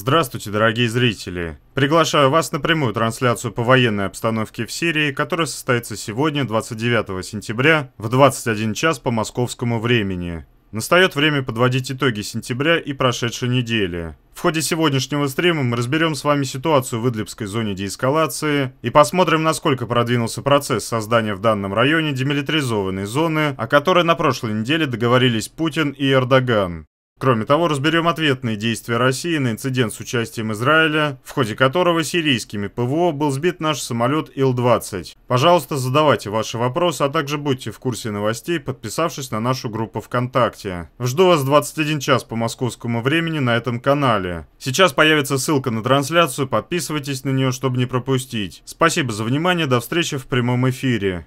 Здравствуйте, дорогие зрители! Приглашаю вас на прямую трансляцию по военной обстановке в Сирии, которая состоится сегодня, 29 сентября, в 21 час по московскому времени. Настает время подводить итоги сентября и прошедшей недели. В ходе сегодняшнего стрима мы разберем с вами ситуацию в Идлибской зоне деэскалации и посмотрим, насколько продвинулся процесс создания в данном районе демилитаризованной зоны, о которой на прошлой неделе договорились Путин и Эрдоган. Кроме того, разберем ответные действия России на инцидент с участием Израиля, в ходе которого сирийскими ПВО был сбит наш самолет Ил-20. Пожалуйста, задавайте ваши вопросы, а также будьте в курсе новостей, подписавшись на нашу группу ВКонтакте. Жду вас 21 час по московскому времени на этом канале. Сейчас появится ссылка на трансляцию, подписывайтесь на нее, чтобы не пропустить. Спасибо за внимание, до встречи в прямом эфире.